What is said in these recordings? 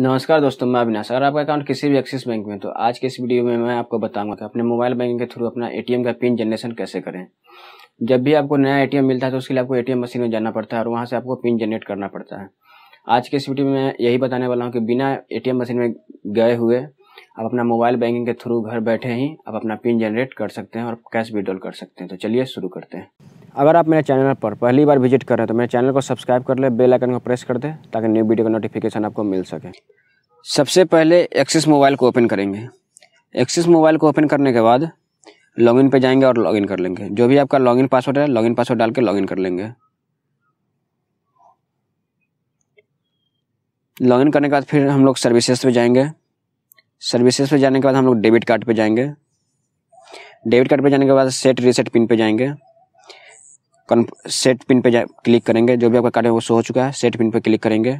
नमस्कार दोस्तों मैं अविनाश अगर आपका अकाउंट किसी भी एक्सिस बैंक में तो आज के इस वीडियो में मैं आपको बताऊंगा कि अपने मोबाइल बैंकिंग के थ्रू अपना एटीएम का पिन जनरेशन कैसे करें जब भी आपको नया एटीएम मिलता है तो उसके लिए आपको एटीएम मशीन में जाना पड़ता है और वहाँ से आपको पिन जनरेट करना पड़ता है आज के इस वीडियो में मैं यही बताने वाला हूँ कि बिना ए मशीन में गए हुए आप अपना मोबाइल बैंकिंग के थ्रू घर बैठे ही आप अपना पिन जनरेट कर सकते हैं और कैश विड्रॉल कर सकते हैं तो चलिए शुरू करते हैं अगर आप मेरे चैनल पर पहली बार विजिट कर रहे हैं तो मेरे चैनल को सब्सक्राइब कर ले बेल आइकन को प्रेस कर दें ताकि न्यू वीडियो का नोटिफिकेशन आपको मिल सके सबसे पहले एक्सिस मोबाइल को ओपन करेंगे एक्सिस मोबाइल को ओपन करने के बाद लॉगिन पे जाएंगे और लॉगिन कर लेंगे जो भी आपका लॉगिन पासवर्ड है लॉगिन पासवर्ड डाल के लॉगिन कर लेंगे लॉगिन करने के बाद फिर हम लोग सर्विसेज पे जाएंगे सर्विसेज पे जाने के बाद हम लोग डेबिट कार्ड पे जाएंगे डेबिट कार्ड पे जाने के बाद सेट रीसेट पिन पे जाएंगे सेट पिन पे जा क्लिक करेंगे जो भी आपका कार्ड है वो शो हो चुका है सेट पिन पे क्लिक करेंगे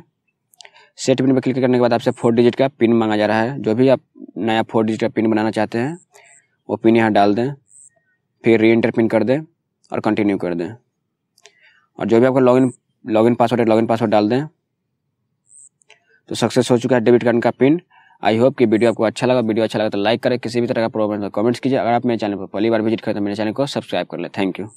सेट पिन पे क्लिक करने के बाद आपसे फोर डिजिट का पिन मांगा जा रहा है जो भी आप नया फोर डिजिट का पिन बनाना चाहते हैं वो पिन यहाँ डाल दें फिर री एंटर पिन कर दें और कंटिन्यू कर दें और जो भी आपका लॉगिन लॉगिन पासवर्ड है लॉगिन पासवर्ड डाल दें तो सक्सेस हो चुका है डेबिट कार्ड का पिन आई होप कि वीडियो आपको अच्छा लगा वीडियो अच्छा लगा तो लाइक करें किसी भी तरह का प्रॉब्लम है तो कमेंट्स कीजिए अगर आप मेरे चैनल पर पहली बार विजिट करें तो मेरे चैनल को सब्सक्राइब कर लें थैंक यू